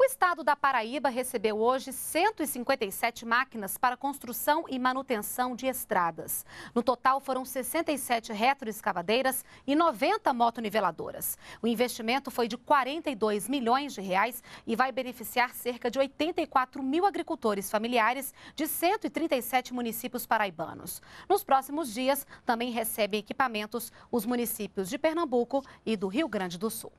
O estado da Paraíba recebeu hoje 157 máquinas para construção e manutenção de estradas. No total, foram 67 retroescavadeiras e 90 motoniveladoras. O investimento foi de 42 milhões de reais e vai beneficiar cerca de 84 mil agricultores familiares de 137 municípios paraibanos. Nos próximos dias, também recebem equipamentos os municípios de Pernambuco e do Rio Grande do Sul.